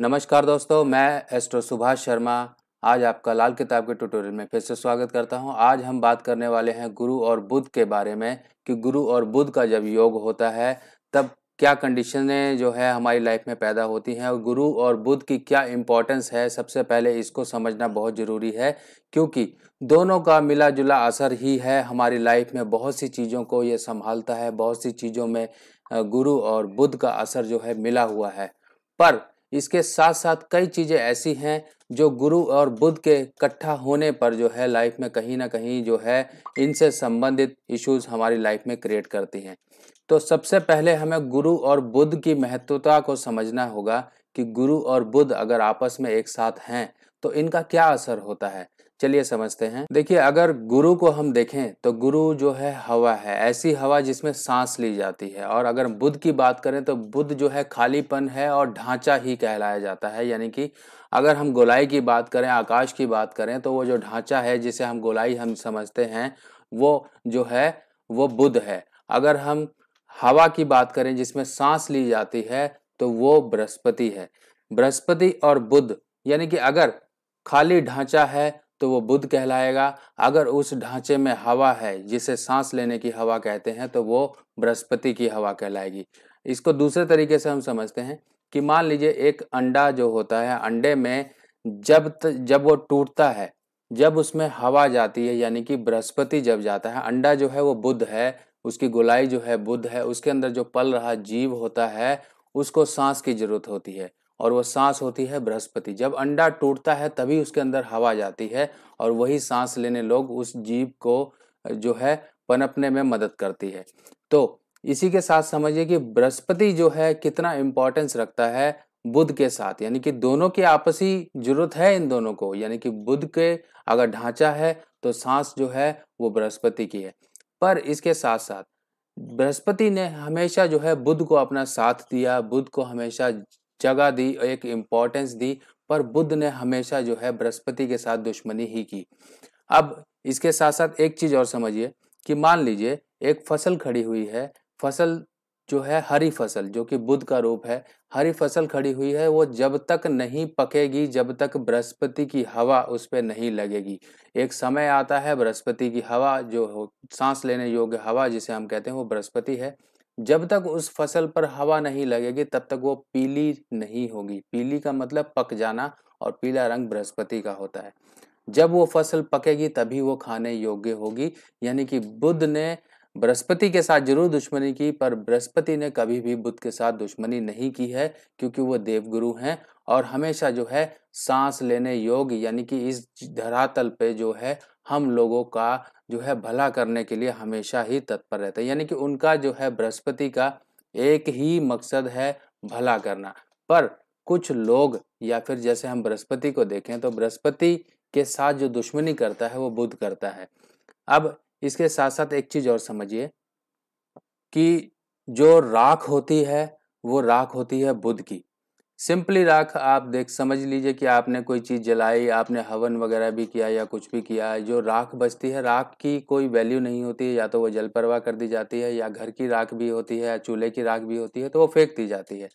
नमस्कार दोस्तों मैं एस्ट्रो सुभाष शर्मा आज आपका लाल किताब के ट्यूटोरियल में फिर से स्वागत करता हूं आज हम बात करने वाले हैं गुरु और बुद्ध के बारे में कि गुरु और बुद्ध का जब योग होता है तब क्या कंडीशनें जो है हमारी लाइफ में पैदा होती हैं और गुरु और बुद्ध की क्या इम्पोर्टेंस है सबसे पहले इसको समझना बहुत ज़रूरी है क्योंकि दोनों का मिला जुला असर ही है हमारी लाइफ में बहुत सी चीज़ों को ये संभालता है बहुत सी चीज़ों में गुरु और बुद्ध का असर जो है मिला हुआ है पर इसके साथ साथ कई चीज़ें ऐसी हैं जो गुरु और बुद्ध के इकट्ठा होने पर जो है लाइफ में कहीं ना कहीं जो है इनसे संबंधित इश्यूज हमारी लाइफ में क्रिएट करती हैं तो सबसे पहले हमें गुरु और बुद्ध की महत्वता को समझना होगा कि गुरु और बुद्ध अगर आपस में एक साथ हैं तो इनका क्या असर होता है चलिए समझते हैं देखिए अगर गुरु को हम देखें तो गुरु जो है हवा है ऐसी हवा जिसमें सांस ली जाती है और अगर बुद्ध की बात करें तो बुद्ध जो है खालीपन है और ढांचा ही कहलाया जाता है यानी कि अगर हम गोलाई की बात करें आकाश की बात करें तो वो जो ढांचा है जिसे हम गोलाई हम समझते हैं वो जो है वो बुद्ध है अगर हम हवा की बात करें जिसमें सांस ली जाती है तो वो बृहस्पति है बृहस्पति और बुद्ध यानी कि अगर खाली ढांचा है तो वो बुद्ध कहलाएगा अगर उस ढांचे में हवा है जिसे सांस लेने की हवा कहते हैं तो वो बृहस्पति की हवा कहलाएगी इसको दूसरे तरीके से हम समझते हैं कि मान लीजिए एक अंडा जो होता है अंडे में जब त, जब वो टूटता है जब उसमें हवा जाती है यानी कि बृहस्पति जब जाता है अंडा जो है वो बुद्ध है उसकी गुलाई जो है बुद्ध है उसके अंदर जो पल रहा जीव होता है उसको सांस की जरूरत होती है और वह सांस होती है बृहस्पति जब अंडा टूटता है तभी उसके अंदर हवा जाती है और वही सांस लेने लोग उस जीव को जो है पनपने में मदद करती है तो इसी के साथ समझिए कि बृहस्पति जो है कितना इम्पोर्टेंस रखता है बुद्ध के साथ यानी कि दोनों की आपसी जरूरत है इन दोनों को यानी कि बुद्ध के अगर ढांचा है तो सांस जो है वो बृहस्पति की है पर इसके साथ साथ बृहस्पति ने हमेशा जो है बुद्ध को अपना साथ दिया बुद्ध को हमेशा जगह दी एक इम्पोर्टेंस दी पर बुद्ध ने हमेशा जो है बृहस्पति के साथ दुश्मनी ही की अब इसके साथ साथ एक चीज और समझिए कि मान लीजिए एक फसल खड़ी हुई है फसल जो है हरी फसल जो कि बुद्ध का रूप है हरी फसल खड़ी हुई है वो जब तक नहीं पकेगी जब तक बृहस्पति की हवा उस पर नहीं लगेगी एक समय आता है बृहस्पति की हवा जो सांस लेने योग्य हवा जिसे हम कहते हैं वो बृहस्पति है जब तक उस फसल पर हवा नहीं लगेगी तब तक वो पीली नहीं होगी पीली का मतलब पक जाना और पीला रंग बृहस्पति का होता है जब वो फसल पकेगी तभी वो खाने योग्य होगी यानी कि बुद्ध ने बृहस्पति के साथ जरूर दुश्मनी की पर बृहस्पति ने कभी भी बुद्ध के साथ दुश्मनी नहीं की है क्योंकि वो देवगुरु हैं और हमेशा जो है सांस लेने योग यानी कि इस धरातल पे जो है हम लोगों का जो है भला करने के लिए हमेशा ही तत्पर रहते हैं यानी कि उनका जो है बृहस्पति का एक ही मकसद है भला करना पर कुछ लोग या फिर जैसे हम बृहस्पति को देखें तो बृहस्पति के साथ जो दुश्मनी करता है वो बुद्ध करता है अब इसके साथ साथ एक चीज़ और समझिए कि जो राख होती है वो राख होती है बुद्ध की सिंपली राख आप देख समझ लीजिए कि आपने कोई चीज़ जलाई आपने हवन वगैरह भी किया या कुछ भी किया जो राख बचती है राख की कोई वैल्यू नहीं होती है या तो वो जल परवाह कर दी जाती है या घर की राख भी होती है या चूल्हे की राख भी होती है तो वो फेंक दी जाती है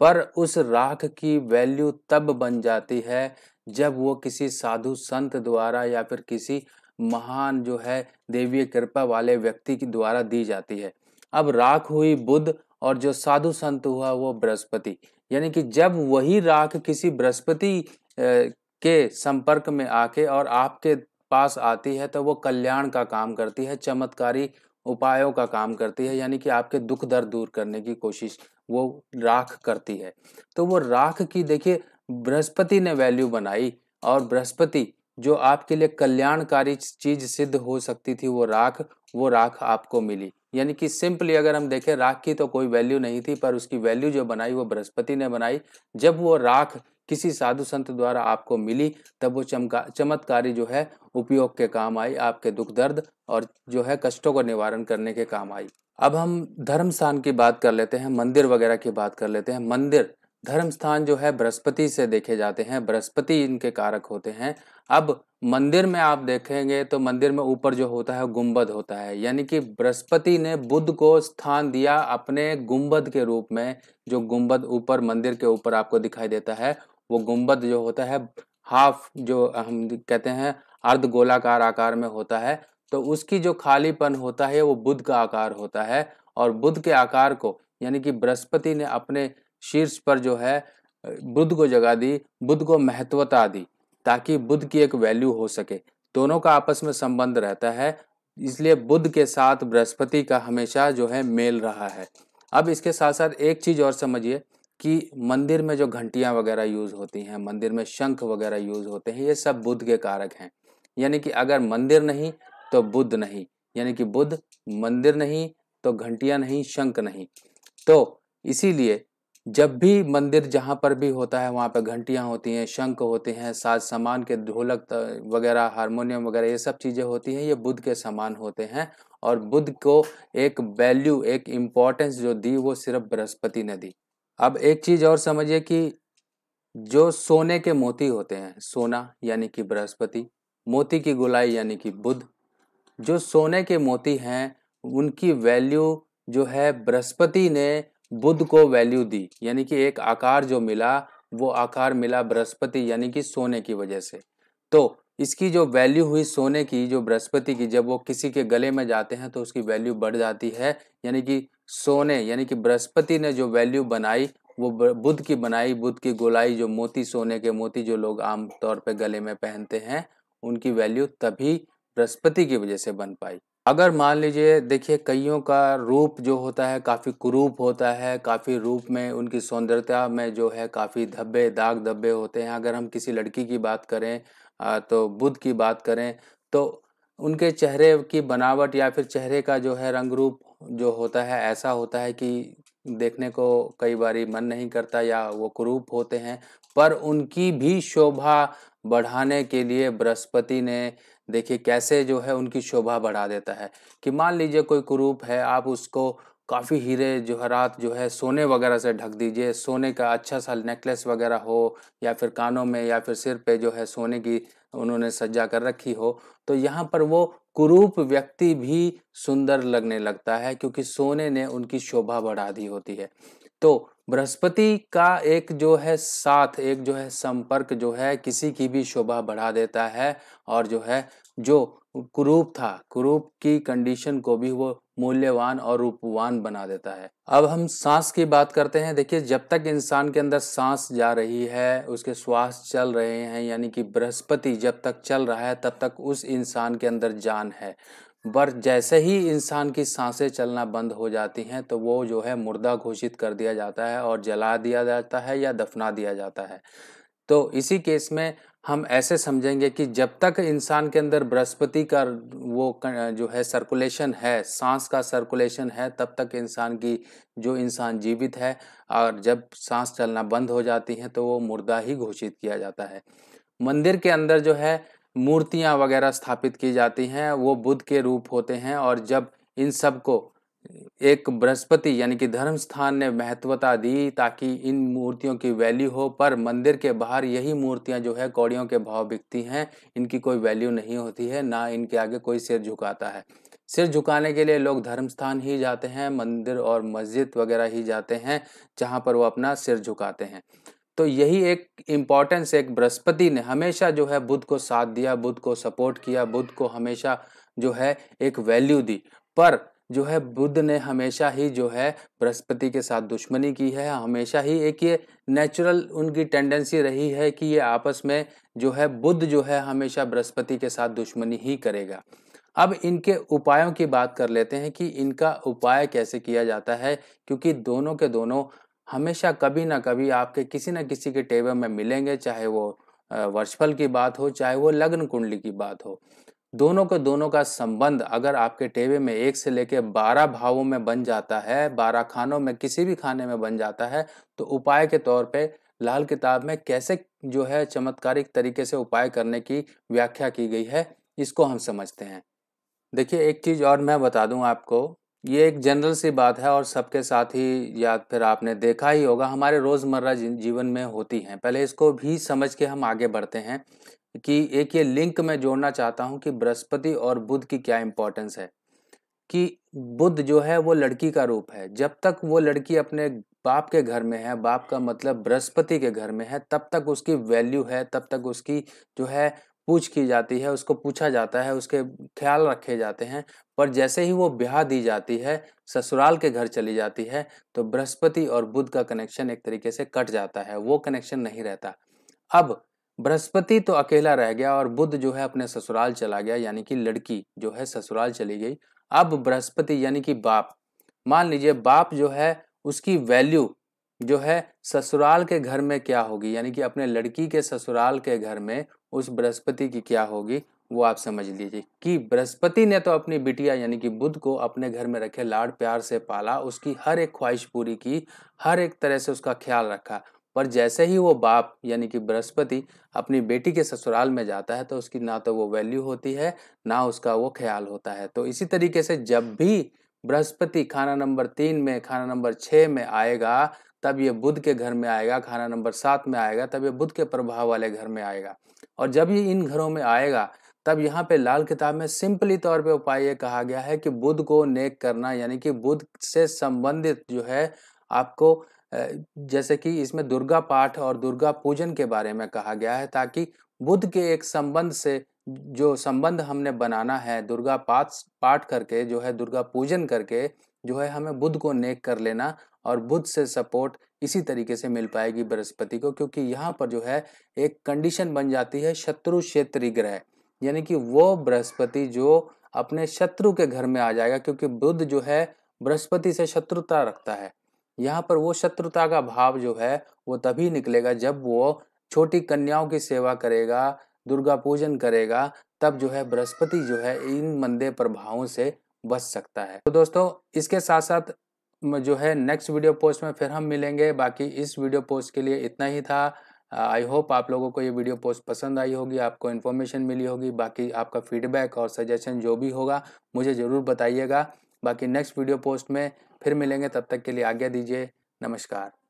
पर उस राख की वैल्यू तब बन जाती है जब वो किसी साधु संत द्वारा या फिर किसी महान जो है देवीय कृपा वाले व्यक्ति के द्वारा दी जाती है अब राख हुई बुद्ध और जो साधु संत हुआ वो बृहस्पति यानी कि जब वही राख किसी बृहस्पति के संपर्क में आके और आपके पास आती है तो वो कल्याण का काम करती है चमत्कारी उपायों का काम करती है यानी कि आपके दुख दर्द दूर करने की कोशिश वो राख करती है तो वो राख की देखिए बृहस्पति ने वैल्यू बनाई और बृहस्पति जो आपके लिए कल्याणकारी चीज सिद्ध हो सकती थी वो राख वो राख आपको मिली यानी कि सिंपली अगर हम देखें राख की तो कोई वैल्यू नहीं थी पर उसकी वैल्यू जो बनाई वो बृहस्पति ने बनाई जब वो राख किसी साधु संत द्वारा आपको मिली तब वो चमका चमत्कारी जो है उपयोग के काम आई आपके दुख दर्द और जो है कष्टों का निवारण करने के काम आई अब हम धर्म स्थान की बात कर लेते हैं मंदिर वगैरह की बात कर लेते हैं मंदिर धर्म स्थान जो है बृहस्पति से देखे जाते हैं बृहस्पति इनके कारक होते हैं अब मंदिर में आप देखेंगे तो मंदिर में ऊपर जो होता है गुंबद होता है यानी कि बृहस्पति ने बुद्ध को स्थान दिया अपने गुंबद के रूप में जो गुंबद ऊपर मंदिर के ऊपर आपको दिखाई देता है वो गुंबद जो होता है हाफ जो हम कहते हैं अर्ध गोलाकार आकार में होता है तो उसकी जो खालीपन होता है वो बुद्ध का आकार होता है और बुद्ध के आकार को यानी कि बृहस्पति ने अपने शीर्ष पर जो है बुद्ध को जगा दी बुद्ध को महत्वता दी ताकि बुद्ध की एक वैल्यू हो सके दोनों का आपस में संबंध रहता है इसलिए बुद्ध के साथ बृहस्पति का हमेशा जो है मेल रहा है अब इसके साथ साथ एक चीज़ और समझिए कि मंदिर में जो घंटियाँ वगैरह यूज़ होती हैं मंदिर में शंख वगैरह यूज़ होते हैं ये सब बुद्ध के कारक हैं यानी कि अगर मंदिर नहीं तो बुद्ध नहीं यानी कि बुद्ध मंदिर नहीं तो घंटियाँ नहीं शंख नहीं तो इसीलिए जब भी मंदिर जहाँ पर भी होता है वहाँ पर घंटियाँ होती हैं शंख होते हैं साज सामान के ढोलक वगैरह हारमोनियम वगैरह ये सब चीज़ें होती हैं ये बुद्ध के समान होते हैं और बुद्ध को एक वैल्यू एक इम्पोर्टेंस जो दी वो सिर्फ बृहस्पति ने दी अब एक चीज़ और समझिए कि जो सोने के मोती होते हैं सोना यानी कि बृहस्पति मोती की गुलाई यानी कि बुद्ध जो सोने के मोती हैं उनकी वैल्यू जो है बृहस्पति ने बुद्ध को वैल्यू दी यानी कि एक आकार जो मिला वो आकार मिला बृहस्पति यानी कि सोने की वजह से तो इसकी जो वैल्यू हुई सोने की जो बृहस्पति की जब वो किसी के गले में जाते हैं तो उसकी वैल्यू बढ़ जाती है यानी कि सोने यानी कि बृहस्पति ने जो वैल्यू बनाई वो बुद्ध की बनाई बुद्ध की गोलाई जो मोती सोने के मोती जो लोग आम तौर पे गले में पहनते हैं उनकी वैल्यू तभी बृहस्पति की वजह से बन पाई अगर मान लीजिए देखिए कईयों का रूप जो होता है काफ़ी कुरूप होता है काफ़ी रूप में उनकी सौंदर्यता में जो है काफ़ी धब्बे दाग धब्बे होते हैं अगर हम किसी लड़की की बात करें तो बुद्ध की बात करें तो उनके चेहरे की बनावट या फिर चेहरे का जो है रंग रूप जो होता है ऐसा होता है कि देखने को कई बार मन नहीं करता या वो कुरूप होते हैं पर उनकी भी शोभा बढ़ाने के लिए बृहस्पति ने देखिए कैसे जो है उनकी शोभा बढ़ा देता है कि मान लीजिए कोई कुरूप है आप उसको काफ़ी हीरे जोहरात जो, जो है सोने वगैरह से ढक दीजिए सोने का अच्छा सा नेकलेस वगैरह हो या फिर कानों में या फिर सिर पे जो है सोने की उन्होंने सज्जा कर रखी हो तो यहाँ पर वो कुरूप व्यक्ति भी सुंदर लगने लगता है क्योंकि सोने ने उनकी शोभा बढ़ा दी होती है तो बृहस्पति का एक जो है साथ एक जो है संपर्क जो है किसी की भी शोभा बढ़ा देता है और जो है जो कुरूप था कुरूप की कंडीशन को भी वो मूल्यवान और रूपवान बना देता है अब हम सांस की बात करते हैं देखिए जब तक इंसान के अंदर सांस जा रही है उसके श्वास चल रहे हैं यानी कि बृहस्पति जब तक चल रहा है तब तक उस इंसान के अंदर जान है पर जैसे ही इंसान की सांसें चलना बंद हो जाती हैं तो वो जो है मुर्दा घोषित कर दिया जाता है और जला दिया जाता है या दफना दिया जाता है तो इसी केस में हम ऐसे समझेंगे कि जब तक इंसान के अंदर बृहस्पति का वो जो है सर्कुलेशन है सांस का सर्कुलेशन है तब तक इंसान की जो इंसान जीवित है और जब सांस चलना बंद हो जाती है तो वो मुर्दा ही घोषित किया जाता है मंदिर के अंदर जो है मूर्तियाँ वगैरह स्थापित की जाती हैं वो बुद्ध के रूप होते हैं और जब इन सब को एक बृहस्पति यानी कि धर्म स्थान ने महत्वता दी ताकि इन मूर्तियों की वैल्यू हो पर मंदिर के बाहर यही मूर्तियां जो है कौड़ियों के भाव बिकती हैं इनकी कोई वैल्यू नहीं होती है ना इनके आगे कोई सिर झुकाता है सिर झुकाने के लिए लोग धर्म स्थान ही जाते हैं मंदिर और मस्जिद वगैरह ही जाते हैं जहाँ पर वो अपना सिर झुकाते हैं तो यही एक इम्पॉर्टेंस एक बृहस्पति ने हमेशा जो है बुद्ध को साथ दिया बुद्ध को सपोर्ट किया बुद्ध को हमेशा जो है एक वैल्यू दी पर जो है बुद्ध ने हमेशा ही जो है बृहस्पति के साथ दुश्मनी की है हमेशा ही एक ये नेचुरल उनकी टेंडेंसी रही है कि ये आपस में जो है बुद्ध जो है हमेशा बृहस्पति के साथ दुश्मनी ही करेगा अब इनके उपायों की बात कर लेते हैं कि इनका उपाय कैसे किया जाता है क्योंकि दोनों के दोनों हमेशा कभी ना कभी आपके किसी न किसी के टेबल में मिलेंगे चाहे वो वर्षफल की बात हो चाहे वो लग्न कुंडली की बात हो दोनों को दोनों का संबंध अगर आपके टेबे में एक से लेकर बारह भावों में बन जाता है बारह खानों में किसी भी खाने में बन जाता है तो उपाय के तौर पे लाल किताब में कैसे जो है चमत्कारिक तरीके से उपाय करने की व्याख्या की गई है इसको हम समझते हैं देखिए एक चीज़ और मैं बता दूं आपको ये एक जनरल सी बात है और सबके साथ ही या फिर आपने देखा ही होगा हमारे रोज़मर्रा जीवन में होती हैं पहले इसको भी समझ के हम आगे बढ़ते हैं कि एक ये लिंक मैं जोड़ना चाहता हूँ कि बृहस्पति और बुद्ध की क्या इम्पोर्टेंस है कि बुद्ध जो है वो लड़की का रूप है जब तक वो लड़की अपने बाप के घर में है बाप का मतलब बृहस्पति के घर में है तब तक उसकी वैल्यू है तब तक उसकी जो है पूछ की जाती है उसको पूछा जाता है उसके ख्याल रखे जाते हैं पर जैसे ही वो ब्याह दी जाती है ससुराल के घर चली जाती है तो बृहस्पति और बुध का कनेक्शन एक तरीके से कट जाता है वो कनेक्शन नहीं रहता अब बृहस्पति तो अकेला रह गया और बुध जो है अपने ससुराल चला गया यानी कि लड़की जो है ससुराल चली गई अब बृहस्पति यानी कि बाप मान लीजिए बाप जो है उसकी वैल्यू जो है ससुराल के घर में क्या होगी यानी कि अपने लड़की के ससुराल के घर में उस बृहस्पति की क्या होगी वो आप समझ लीजिए कि बृहस्पति ने तो अपनी बिटिया यानी कि बुद्ध को अपने घर में रखे लाड़ प्यार से पाला उसकी हर एक ख्वाहिश पूरी की हर एक तरह से उसका ख्याल रखा पर जैसे ही वो बाप यानी कि बृहस्पति अपनी बेटी के ससुराल में जाता है तो उसकी ना तो वो वैल्यू होती है ना उसका वो ख्याल होता है तो इसी तरीके से जब भी बृहस्पति खाना नंबर तीन में खाना नंबर छः में आएगा तब ये बुध के घर में आएगा खाना नंबर सात में आएगा तब ये बुध के प्रभाव वाले घर में आएगा और जब ये इन घरों में आएगा तब यहाँ पे लाल किताब में सिंपली तौर पे उपाय ये कहा गया है कि बुध को नेक करना यानी कि बुध से संबंधित जो है आपको जैसे कि इसमें दुर्गा पाठ और दुर्गा पूजन के बारे में कहा गया है ताकि बुध के एक संबंध से जो संबंध हमने बनाना है दुर्गा पाठ पाठ करके जो है दुर्गा पूजन करके जो है हमें बुध को नेक कर लेना और बुध से सपोर्ट इसी तरीके से मिल पाएगी बृहस्पति को क्योंकि यहाँ पर जो है एक कंडीशन बन जाती है शत्रु क्षेत्र ग्रह यानी कि वो बृहस्पति जो अपने शत्रु के घर में आ जाएगा क्योंकि बुध जो है बृहस्पति से शत्रुता रखता है यहाँ पर वो शत्रुता का भाव जो है वो तभी निकलेगा जब वो छोटी कन्याओं की सेवा करेगा दुर्गा पूजन करेगा तब जो है बृहस्पति जो है इन मंदे प्रभावों से बच सकता है तो दोस्तों इसके साथ साथ जो है नेक्स्ट वीडियो पोस्ट में फिर हम मिलेंगे बाकी इस वीडियो पोस्ट के लिए इतना ही था आई होप आप लोगों को ये वीडियो पोस्ट पसंद आई होगी आपको इन्फॉर्मेशन मिली होगी बाकी आपका फीडबैक और सजेशन जो भी होगा मुझे ज़रूर बताइएगा बाकी नेक्स्ट वीडियो पोस्ट में फिर मिलेंगे तब तक के लिए आज्ञा दीजिए नमस्कार